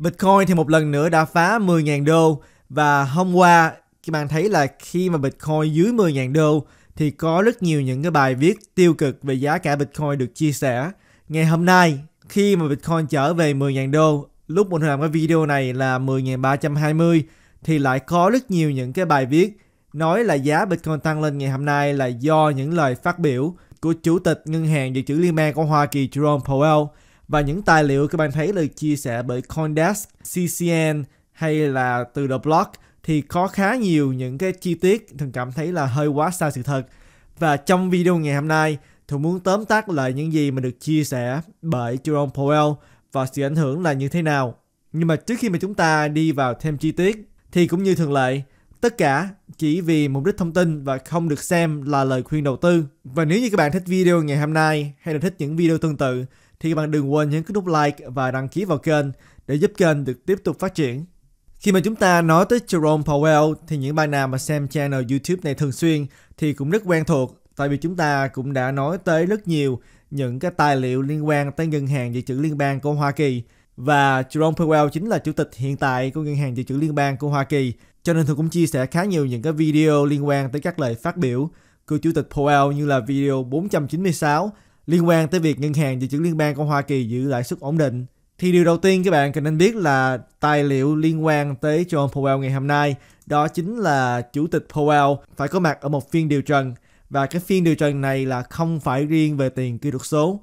Bitcoin thì một lần nữa đã phá 10.000 đô và hôm qua các bạn thấy là khi mà Bitcoin dưới 10.000 đô thì có rất nhiều những cái bài viết tiêu cực về giá cả Bitcoin được chia sẻ. Ngày hôm nay khi mà Bitcoin trở về 10.000 đô, lúc mình làm cái video này là 10.320 thì lại có rất nhiều những cái bài viết nói là giá Bitcoin tăng lên ngày hôm nay là do những lời phát biểu của Chủ tịch Ngân hàng Dự trữ Liên bang của Hoa Kỳ Jerome Powell và những tài liệu các bạn thấy là chia sẻ bởi Coindesk, CCN hay là từ The Block thì có khá nhiều những cái chi tiết thường cảm thấy là hơi quá xa sự thật. Và trong video ngày hôm nay, thường muốn tóm tắt lại những gì mà được chia sẻ bởi Jerome Powell và sự ảnh hưởng là như thế nào. Nhưng mà trước khi mà chúng ta đi vào thêm chi tiết thì cũng như thường lệ, tất cả chỉ vì mục đích thông tin và không được xem là lời khuyên đầu tư. Và nếu như các bạn thích video ngày hôm nay hay là thích những video tương tự thì các bạn đừng quên nhấn cái nút like và đăng ký vào kênh để giúp kênh được tiếp tục phát triển. Khi mà chúng ta nói tới Jerome Powell thì những bạn nào mà xem channel YouTube này thường xuyên thì cũng rất quen thuộc tại vì chúng ta cũng đã nói tới rất nhiều những cái tài liệu liên quan tới Ngân hàng Dự trữ Liên bang của Hoa Kỳ và Jerome Powell chính là chủ tịch hiện tại của Ngân hàng Dự trữ Liên bang của Hoa Kỳ cho nên tôi cũng chia sẻ khá nhiều những cái video liên quan tới các lời phát biểu của Chủ tịch Powell như là video 496 liên quan tới việc ngân hàng dự trữ liên bang của Hoa Kỳ giữ lãi suất ổn định thì điều đầu tiên các bạn cần nên biết là tài liệu liên quan tới John Powell ngày hôm nay đó chính là chủ tịch Powell phải có mặt ở một phiên điều trần và cái phiên điều trần này là không phải riêng về tiền kỹ thuật số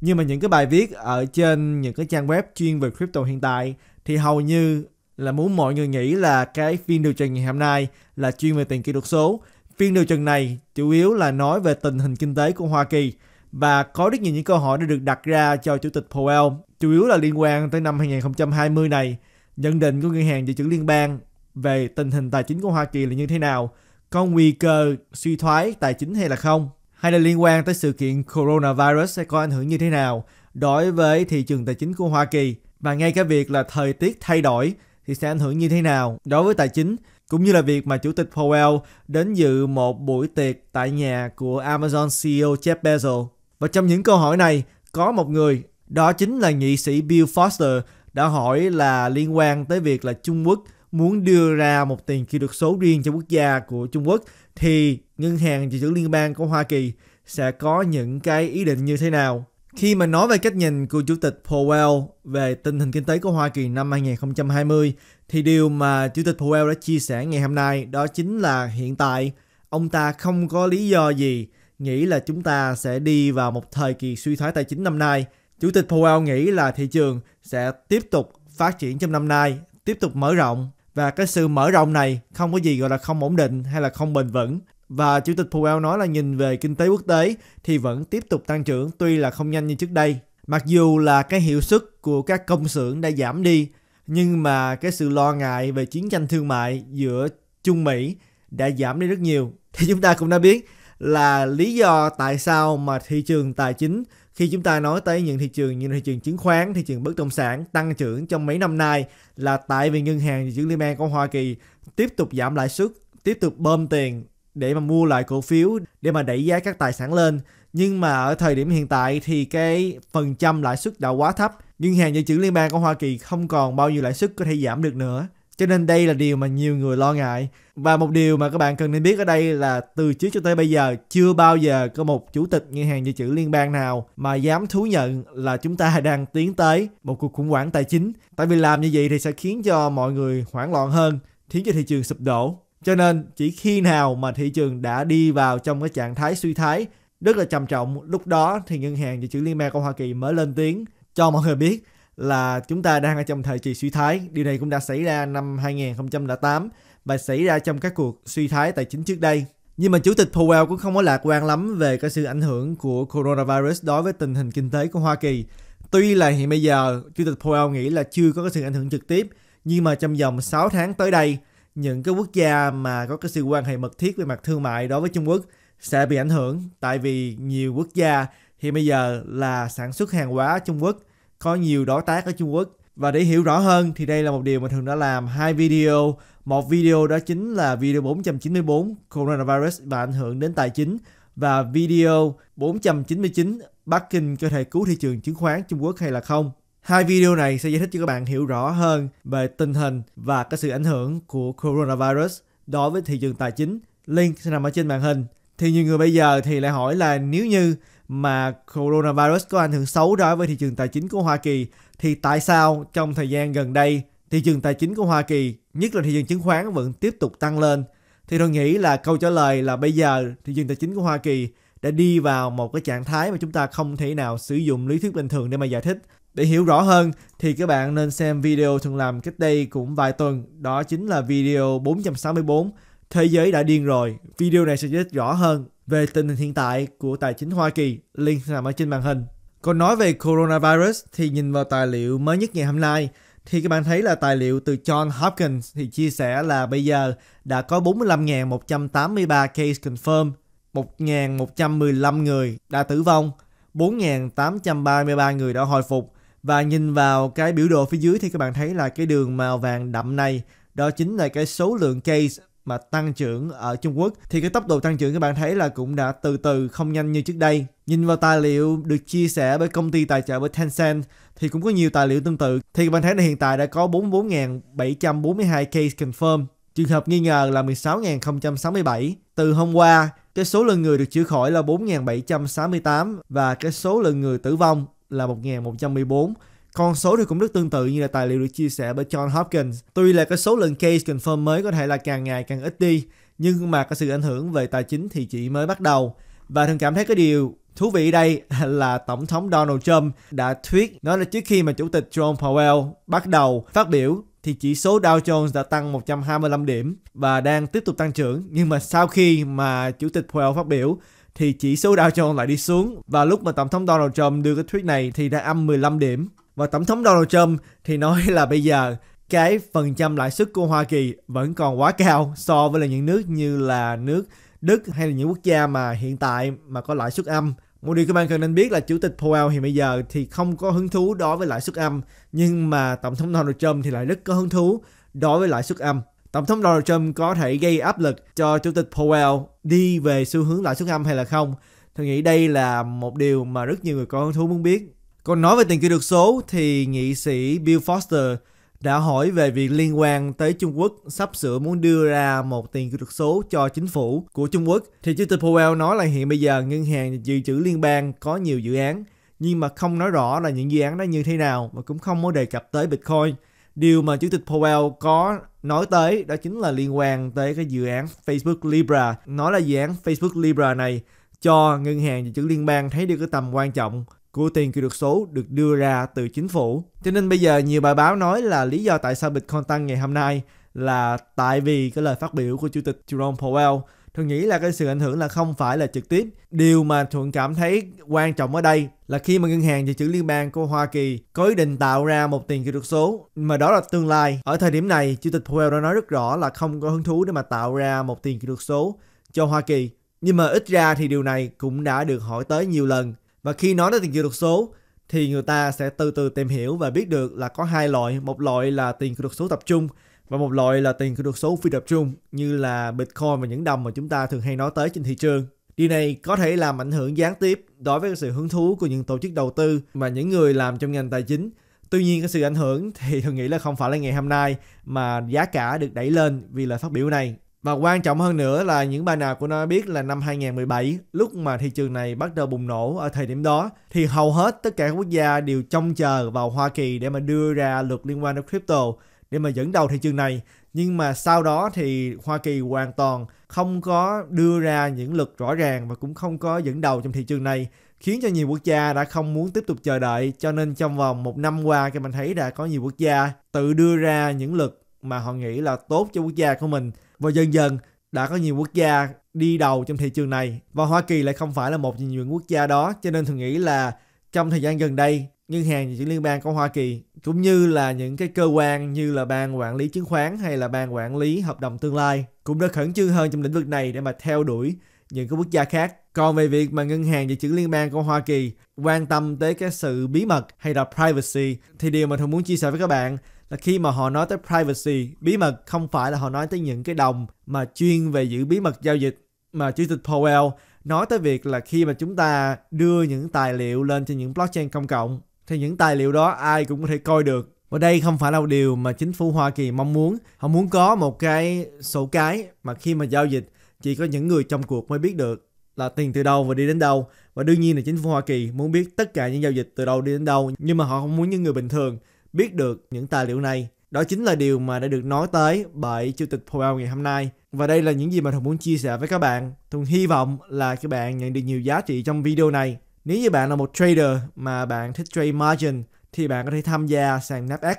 nhưng mà những cái bài viết ở trên những cái trang web chuyên về crypto hiện tại thì hầu như là muốn mọi người nghĩ là cái phiên điều trần ngày hôm nay là chuyên về tiền kỹ thuật số phiên điều trần này chủ yếu là nói về tình hình kinh tế của Hoa Kỳ và có rất nhiều những câu hỏi đã được đặt ra cho Chủ tịch Powell, chủ yếu là liên quan tới năm 2020 này. Nhận định của Ngân hàng Dự trữ Liên bang về tình hình tài chính của Hoa Kỳ là như thế nào, có nguy cơ suy thoái tài chính hay là không, hay là liên quan tới sự kiện coronavirus sẽ có ảnh hưởng như thế nào đối với thị trường tài chính của Hoa Kỳ và ngay cả việc là thời tiết thay đổi thì sẽ ảnh hưởng như thế nào đối với tài chính cũng như là việc mà chủ tịch Powell đến dự một buổi tiệc tại nhà của Amazon CEO Jeff Bezos và trong những câu hỏi này, có một người, đó chính là nghị sĩ Bill Foster, đã hỏi là liên quan tới việc là Trung Quốc muốn đưa ra một tiền kỹ thuật số riêng cho quốc gia của Trung Quốc thì Ngân hàng Dự trữ Liên bang của Hoa Kỳ sẽ có những cái ý định như thế nào? Khi mà nói về cách nhìn của Chủ tịch Powell về tình hình kinh tế của Hoa Kỳ năm 2020 thì điều mà Chủ tịch Powell đã chia sẻ ngày hôm nay đó chính là hiện tại ông ta không có lý do gì nghĩ là chúng ta sẽ đi vào một thời kỳ suy thoái tài chính năm nay. Chủ tịch Powell nghĩ là thị trường sẽ tiếp tục phát triển trong năm nay, tiếp tục mở rộng và cái sự mở rộng này không có gì gọi là không ổn định hay là không bền vững. Và Chủ tịch Powell nói là nhìn về kinh tế quốc tế thì vẫn tiếp tục tăng trưởng tuy là không nhanh như trước đây. Mặc dù là cái hiệu suất của các công xưởng đã giảm đi nhưng mà cái sự lo ngại về chiến tranh thương mại giữa Trung Mỹ đã giảm đi rất nhiều. Thì chúng ta cũng đã biết là lý do tại sao mà thị trường tài chính khi chúng ta nói tới những thị trường như thị trường chứng khoán, thị trường bất động sản tăng trưởng trong mấy năm nay là tại vì ngân hàng dự trữ liên bang của Hoa Kỳ tiếp tục giảm lãi suất, tiếp tục bơm tiền để mà mua lại cổ phiếu để mà đẩy giá các tài sản lên. Nhưng mà ở thời điểm hiện tại thì cái phần trăm lãi suất đã quá thấp. Ngân hàng dự trữ liên bang của Hoa Kỳ không còn bao nhiêu lãi suất có thể giảm được nữa cho nên đây là điều mà nhiều người lo ngại và một điều mà các bạn cần nên biết ở đây là từ trước cho tới bây giờ chưa bao giờ có một chủ tịch ngân hàng dự trữ liên bang nào mà dám thú nhận là chúng ta đang tiến tới một cuộc khủng hoảng tài chính tại vì làm như vậy thì sẽ khiến cho mọi người hoảng loạn hơn khiến cho thị trường sụp đổ cho nên chỉ khi nào mà thị trường đã đi vào trong cái trạng thái suy thái rất là trầm trọng lúc đó thì ngân hàng dự trữ liên bang của hoa kỳ mới lên tiếng cho mọi người biết là chúng ta đang ở trong thời kỳ suy thoái. Điều này cũng đã xảy ra năm 2008 và xảy ra trong các cuộc suy thoái tài chính trước đây. Nhưng mà Chủ tịch Powell cũng không có lạc quan lắm về cái sự ảnh hưởng của coronavirus đối với tình hình kinh tế của Hoa Kỳ. Tuy là hiện bây giờ Chủ tịch Powell nghĩ là chưa có cái sự ảnh hưởng trực tiếp, nhưng mà trong vòng 6 tháng tới đây, những cái quốc gia mà có cái sự quan hệ mật thiết về mặt thương mại đối với Trung Quốc sẽ bị ảnh hưởng tại vì nhiều quốc gia hiện bây giờ là sản xuất hàng hóa Trung Quốc có nhiều đối tác ở Trung Quốc. Và để hiểu rõ hơn thì đây là một điều mà Thường đã làm hai video. Một video đó chính là video 494 Coronavirus và ảnh hưởng đến tài chính và video 499 Bắc Kinh có thể cứu thị trường chứng khoán Trung Quốc hay là không. Hai video này sẽ giải thích cho các bạn hiểu rõ hơn về tình hình và cái sự ảnh hưởng của coronavirus đối với thị trường tài chính. Link sẽ nằm ở trên màn hình. Thì nhiều người bây giờ thì lại hỏi là nếu như mà coronavirus có ảnh hưởng xấu đối với thị trường tài chính của Hoa Kỳ thì tại sao trong thời gian gần đây thị trường tài chính của Hoa Kỳ, nhất là thị trường chứng khoán vẫn tiếp tục tăng lên? Thì tôi nghĩ là câu trả lời là bây giờ thị trường tài chính của Hoa Kỳ đã đi vào một cái trạng thái mà chúng ta không thể nào sử dụng lý thuyết bình thường để mà giải thích. Để hiểu rõ hơn thì các bạn nên xem video thường làm cách đây cũng vài tuần, đó chính là video 464 Thế giới đã điên rồi. Video này sẽ giải thích rõ hơn về tình hình hiện tại của tài chính Hoa Kỳ, link nằm ở trên màn hình. Còn nói về coronavirus thì nhìn vào tài liệu mới nhất ngày hôm nay thì các bạn thấy là tài liệu từ John Hopkins thì chia sẻ là bây giờ đã có 45.183 case confirmed, 1.115 người đã tử vong, 4.833 người đã hồi phục và nhìn vào cái biểu đồ phía dưới thì các bạn thấy là cái đường màu vàng đậm này đó chính là cái số lượng case mà tăng trưởng ở Trung Quốc thì cái tốc độ tăng trưởng các bạn thấy là cũng đã từ từ không nhanh như trước đây. Nhìn vào tài liệu được chia sẻ bởi công ty tài trợ với Tencent thì cũng có nhiều tài liệu tương tự. Thì các bạn thấy là hiện tại đã có 44.742 case confirm, trường hợp nghi ngờ là 16.067. Từ hôm qua, cái số lượng người được chữa khỏi là 4.768 và cái số lượng người tử vong là 1.114. Con số thì cũng rất tương tự như là tài liệu được chia sẻ bởi John Hopkins. Tuy là cái số lượng case confirm mới có thể là càng ngày càng ít đi, nhưng mà cái sự ảnh hưởng về tài chính thì chỉ mới bắt đầu. Và thường cảm thấy cái điều thú vị đây là Tổng thống Donald Trump đã tweet nói là trước khi mà Chủ tịch John Powell bắt đầu phát biểu thì chỉ số Dow Jones đã tăng 125 điểm và đang tiếp tục tăng trưởng. Nhưng mà sau khi mà Chủ tịch Powell phát biểu thì chỉ số Dow Jones lại đi xuống và lúc mà Tổng thống Donald Trump đưa cái tweet này thì đã âm 15 điểm và Tổng thống Donald Trump thì nói là bây giờ cái phần trăm lãi suất của Hoa Kỳ vẫn còn quá cao so với là những nước như là nước Đức hay là những quốc gia mà hiện tại mà có lãi suất âm. Một điều các bạn cần nên biết là Chủ tịch Powell thì bây giờ thì không có hứng thú đối với lãi suất âm, nhưng mà Tổng thống Donald Trump thì lại rất có hứng thú đối với lãi suất âm. Tổng thống Donald Trump có thể gây áp lực cho Chủ tịch Powell đi về xu hướng lãi suất âm hay là không? Tôi nghĩ đây là một điều mà rất nhiều người có hứng thú muốn biết còn nói về tiền kỹ lục số thì nghị sĩ Bill Foster đã hỏi về việc liên quan tới Trung Quốc sắp sửa muốn đưa ra một tiền kỹ thuật số cho chính phủ của Trung Quốc. Thì Chủ tịch Powell nói là hiện bây giờ ngân hàng dự trữ liên bang có nhiều dự án nhưng mà không nói rõ là những dự án đó như thế nào và cũng không có đề cập tới Bitcoin. Điều mà Chủ tịch Powell có nói tới đó chính là liên quan tới cái dự án Facebook Libra. Nói là dự án Facebook Libra này cho ngân hàng dự trữ liên bang thấy được cái tầm quan trọng của tiền kỹ thuật số được đưa ra từ chính phủ. Cho nên bây giờ nhiều bài báo nói là lý do tại sao Bitcoin tăng ngày hôm nay là tại vì cái lời phát biểu của Chủ tịch Jerome Powell. Tôi nghĩ là cái sự ảnh hưởng là không phải là trực tiếp. Điều mà Thuận cảm thấy quan trọng ở đây là khi mà ngân hàng dự trữ liên bang của Hoa Kỳ có ý định tạo ra một tiền kỹ thuật số mà đó là tương lai. Ở thời điểm này, Chủ tịch Powell đã nói rất rõ là không có hứng thú để mà tạo ra một tiền kỹ thuật số cho Hoa Kỳ. Nhưng mà ít ra thì điều này cũng đã được hỏi tới nhiều lần và khi nói đến tiền kỹ thuật số thì người ta sẽ từ từ tìm hiểu và biết được là có hai loại, một loại là tiền kỹ thuật số tập trung và một loại là tiền kỹ thuật số phi tập trung như là Bitcoin và những đồng mà chúng ta thường hay nói tới trên thị trường. Điều này có thể làm ảnh hưởng gián tiếp đối với sự hứng thú của những tổ chức đầu tư và những người làm trong ngành tài chính. Tuy nhiên cái sự ảnh hưởng thì tôi nghĩ là không phải là ngày hôm nay mà giá cả được đẩy lên vì lời phát biểu này. Và quan trọng hơn nữa là những bài nào của nó biết là năm 2017, lúc mà thị trường này bắt đầu bùng nổ ở thời điểm đó, thì hầu hết tất cả các quốc gia đều trông chờ vào Hoa Kỳ để mà đưa ra luật liên quan đến crypto để mà dẫn đầu thị trường này. Nhưng mà sau đó thì Hoa Kỳ hoàn toàn không có đưa ra những luật rõ ràng và cũng không có dẫn đầu trong thị trường này khiến cho nhiều quốc gia đã không muốn tiếp tục chờ đợi cho nên trong vòng một năm qua các bạn thấy đã có nhiều quốc gia tự đưa ra những luật mà họ nghĩ là tốt cho quốc gia của mình và dần dần đã có nhiều quốc gia đi đầu trong thị trường này và Hoa Kỳ lại không phải là một trong những quốc gia đó cho nên thường nghĩ là trong thời gian gần đây ngân hàng dự liên bang của Hoa Kỳ cũng như là những cái cơ quan như là ban quản lý chứng khoán hay là ban quản lý hợp đồng tương lai cũng đã khẩn trương hơn trong lĩnh vực này để mà theo đuổi những cái quốc gia khác. Còn về việc mà Ngân hàng Dự trữ Liên bang của Hoa Kỳ quan tâm tới cái sự bí mật hay là privacy thì điều mà tôi muốn chia sẻ với các bạn là khi mà họ nói tới privacy, bí mật không phải là họ nói tới những cái đồng mà chuyên về giữ bí mật giao dịch mà Chủ tịch Powell nói tới việc là khi mà chúng ta đưa những tài liệu lên trên những blockchain công cộng thì những tài liệu đó ai cũng có thể coi được và đây không phải là một điều mà chính phủ Hoa Kỳ mong muốn. Họ muốn có một cái sổ cái mà khi mà giao dịch chỉ có những người trong cuộc mới biết được là tiền từ đâu và đi đến đâu và đương nhiên là chính phủ Hoa Kỳ muốn biết tất cả những giao dịch từ đâu đi đến đâu nhưng mà họ không muốn những người bình thường biết được những tài liệu này đó chính là điều mà đã được nói tới bởi chủ tịch Powell ngày hôm nay và đây là những gì mà thùng muốn chia sẻ với các bạn thùng hy vọng là các bạn nhận được nhiều giá trị trong video này nếu như bạn là một trader mà bạn thích trade margin thì bạn có thể tham gia sàn NAPX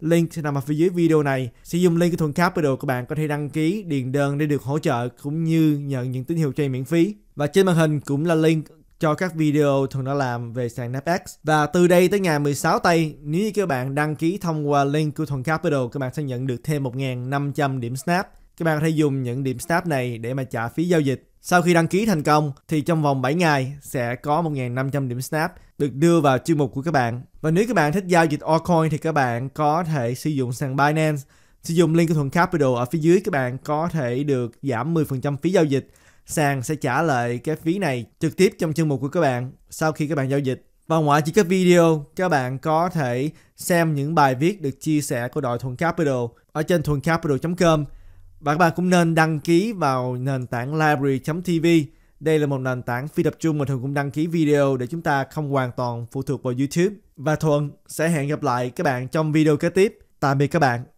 Link nằm ở phía dưới video này. Sử dụng link của Thuần Capital, các bạn có thể đăng ký điền đơn để được hỗ trợ cũng như nhận những tín hiệu chơi miễn phí. Và trên màn hình cũng là link cho các video Thuần đã làm về sàn Napex. Và từ đây tới ngày 16 tây, nếu như các bạn đăng ký thông qua link của Thuần Capital, các bạn sẽ nhận được thêm 1.500 điểm Snap. Các bạn có thể dùng những điểm Snap này để mà trả phí giao dịch. Sau khi đăng ký thành công thì trong vòng 7 ngày sẽ có 1.500 điểm Snap được đưa vào chuyên mục của các bạn. Và nếu các bạn thích giao dịch altcoin thì các bạn có thể sử dụng sàn Binance. Sử dụng link của Thuận Capital ở phía dưới các bạn có thể được giảm 10% phí giao dịch. Sàn sẽ trả lại cái phí này trực tiếp trong chương mục của các bạn sau khi các bạn giao dịch. Và ngoài chỉ các video, các bạn có thể xem những bài viết được chia sẻ của đội Thuận Capital ở trên thuầncapital.com và các bạn cũng nên đăng ký vào nền tảng library.tv. Đây là một nền tảng phi tập trung mà thường cũng đăng ký video để chúng ta không hoàn toàn phụ thuộc vào YouTube. Và Thuận sẽ hẹn gặp lại các bạn trong video kế tiếp. Tạm biệt các bạn.